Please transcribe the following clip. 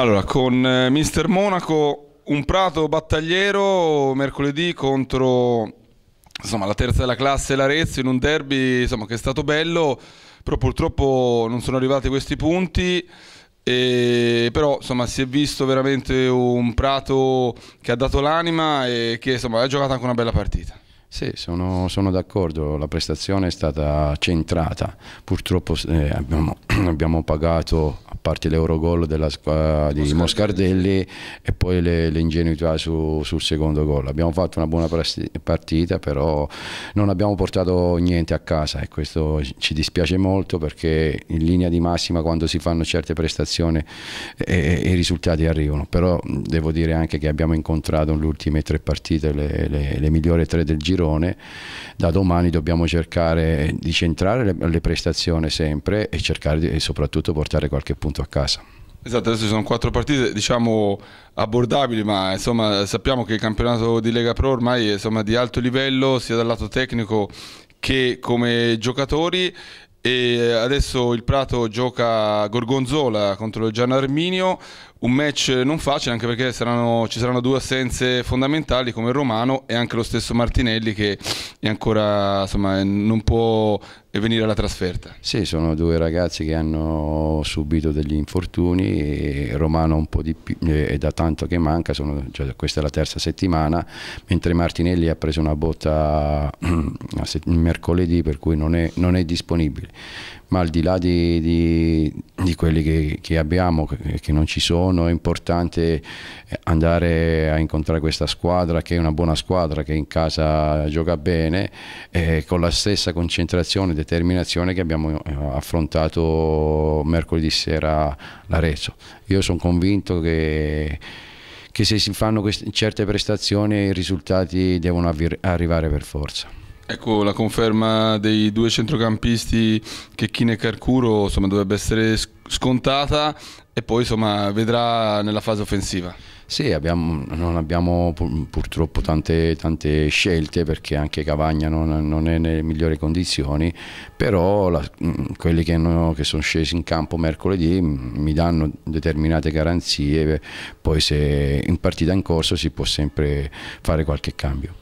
Allora, con eh, Mister Monaco, un prato battagliero mercoledì contro insomma, la terza della classe l'Arezzo in un derby insomma, che è stato bello, però purtroppo non sono arrivati questi punti. E però insomma, si è visto veramente un Prato che ha dato l'anima e che insomma, ha giocato anche una bella partita. Sì, sono, sono d'accordo, la prestazione è stata centrata, purtroppo eh, abbiamo, abbiamo, pagato parte l'Eurogol di Moscardelli e poi l'ingenuità su, sul secondo gol. Abbiamo fatto una buona partita, però non abbiamo portato niente a casa e questo ci dispiace molto perché in linea di massima quando si fanno certe prestazioni e, eh, eh, i risultati arrivano. Però devo dire anche che abbiamo incontrato le ultime tre partite le, le, le migliori tre del girone. Da domani dobbiamo cercare di centrare le, le prestazioni sempre e cercare di, e soprattutto portare qualche punto punto a casa. Esatto, adesso ci sono quattro partite diciamo abbordabili, ma insomma, sappiamo che il campionato di Lega Pro ormai è insomma, di alto livello sia dal lato tecnico che come giocatori e adesso il Prato gioca Gorgonzola contro il Gian Arminio, un match non facile anche perché saranno, ci saranno due assenze fondamentali come Romano e anche lo stesso Martinelli che ancora, insomma, non può venire alla trasferta. Sì, sono due ragazzi che hanno subito degli infortuni, Romano un po' di più, è da tanto che manca, sono, cioè, questa è la terza settimana, mentre Martinelli ha preso una botta mercoledì per cui non è, non è disponibile ma al di là di, di, di quelli che, che, abbiamo, che non ci sono, è importante eh, andare a incontrare questa squadra che è una buona squadra, che in casa gioca bene, eh, con la stessa concentrazione e determinazione che abbiamo eh, affrontato mercoledì sera l'Arezzo. Io sono convinto che che se si fanno queste, certe prestazioni i risultati devono arrivare per forza. Ecco la conferma dei due centrocampisti che Kine Carcuro insomma, dovrebbe essere scontata e poi insomma, vedrà nella fase offensiva. Sì, abbiamo, non abbiamo purtroppo tante, tante, scelte perché anche Cavagna non, non è nelle migliori condizioni, però la, quelli che, no, che, sono scesi in campo mercoledì mi danno determinate garanzie, poi se in partita in corso si può sempre fare qualche cambio.